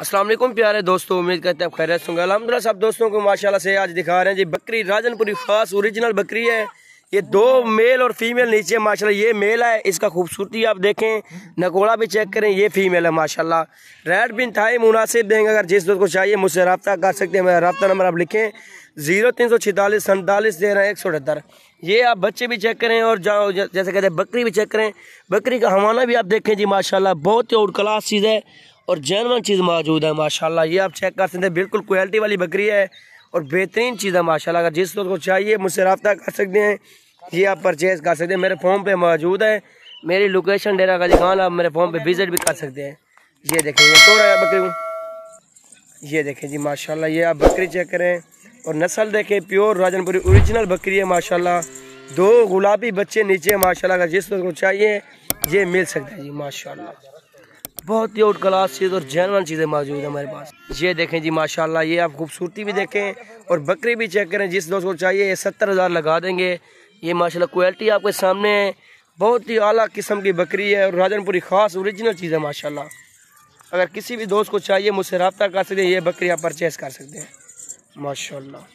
असलम प्यारे दोस्तों उम्मीद करते हैं आप खैर होंगे अलहमदिल्ला सब दोस्तों को माशाल्लाह से आज दिखा रहे हैं जी बकरी राजनपुरी खास ओरिजिनल बकरी है ये दो मेल और फीमेल नीचे माशाल्लाह ये मेल है इसका खूबसूरती आप देखें नकोड़ा भी चेक करें ये फीमेल है माशाल्लाह रेट भी इंतहाई मुनासिब देंगे अगर जिस दोस्त को चाहिए मुझसे रबता कर सकते हैं मेरा रबता नंबर आप लिखें जीरो तीन सौ छतालीस सैंतालीस दे रहे हैं एक सौ अठहत्तर ये आप बच्चे भी चेक करें और जाओ जैसे कहते हैं बकरी भी चेक करें बकरी का हवाना भी आप देखें जी माशाल्लाह बहुत ही और क्लास चीज़ है और जैनवन चीज़ मौजूद है माशाल्लाह ये आप चेक कर सकते हैं बिल्कुल क्वालिटी वाली बकरी है और बेहतरीन चीज़ है माशाल्लाह अगर जिस दोस्त को चाहिए मुझसे रब्ता कर सकते हैं ये आप परचेज़ कर सकते हैं मेरे फ़ोन पर मौजूद है मेरी लोकेशन डेरा का खान आप मेरे फ़ोन पर विज़िट भी कर सकते हैं ये देखें ये सो है बकरी ये देखें जी माशा ये आप बकरी चेक करें और नस्ल देखें प्योर राजनपुरी ओरिजिनल बकरी है माशाल्लाह दो गुलाबी बच्चे नीचे माशाल्लाह अगर जिस दोस्त को चाहिए ये मिल सकता है जी माशाल्लाह बहुत ही आउट क्लास चीज़ और जैनवन चीज़ें मौजूद है हमारे पास ये देखें जी माशाल्लाह ये आप खूबसूरती भी देखें और बकरी भी चेक करें जिस दोस्त को चाहिए ये सत्तर हज़ार लगा देंगे ये माशाल्लाह क्वालिटी आपके सामने है बहुत ही अली किस्म की बकरी है और राजनपुरी ख़ास औरिजिनल चीज़ है माशाला अगर किसी भी दोस्त को चाहिए मुझसे रबता कर सकते हैं ये बकरी आप परचेज़ कर सकते हैं माशा